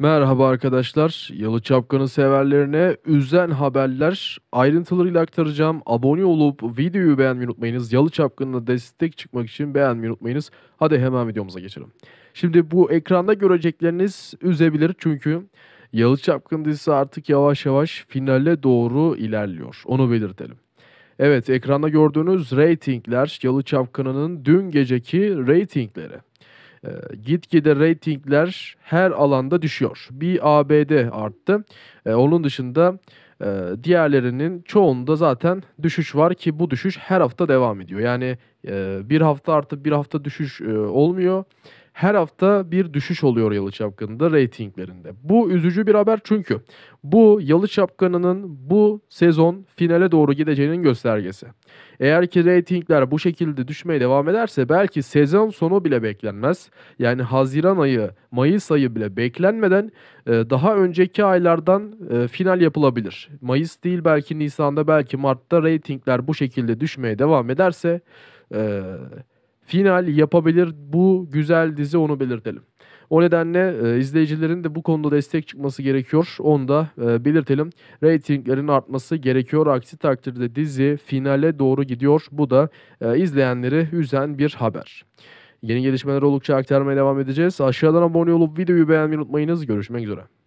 Merhaba arkadaşlar. Yalı Çapkanı severlerine üzen haberler ayrıntılarıyla aktaracağım. Abone olup videoyu beğenmeyi unutmayınız. Yalı Çapkanı'na destek çıkmak için beğenmeyi unutmayınız. Hadi hemen videomuza geçelim. Şimdi bu ekranda görecekleriniz üzebilir çünkü Yalı Çapkın dizisi artık yavaş yavaş finale doğru ilerliyor. Onu belirtelim. Evet ekranda gördüğünüz reytingler Yalı Çapkını'nın dün geceki reytingleri. E, gitgide reytingler her alanda düşüyor. Bir ABD arttı. E, onun dışında e, diğerlerinin çoğunda zaten düşüş var ki bu düşüş her hafta devam ediyor. Yani e, bir hafta artıp bir hafta düşüş e, olmuyor her hafta bir düşüş oluyor Yalı Çapkını'nda reytinglerinde. Bu üzücü bir haber çünkü bu Yalı Çapkını'nın bu sezon finale doğru gideceğinin göstergesi. Eğer ki reytingler bu şekilde düşmeye devam ederse belki sezon sonu bile beklenmez. Yani Haziran ayı, Mayıs ayı bile beklenmeden e, daha önceki aylardan e, final yapılabilir. Mayıs değil belki Nisan'da belki Mart'ta reytingler bu şekilde düşmeye devam ederse... Ee, final yapabilir bu güzel dizi onu belirtelim. O nedenle e, izleyicilerin de bu konuda destek çıkması gerekiyor. Onu da e, belirtelim. Ratinglerin artması gerekiyor. Aksi takdirde dizi finale doğru gidiyor. Bu da e, izleyenleri üzen bir haber. Yeni gelişmeler oldukça aktarmaya devam edeceğiz. Aşağıdan abone olup videoyu beğenmeyi unutmayınız. Görüşmek üzere.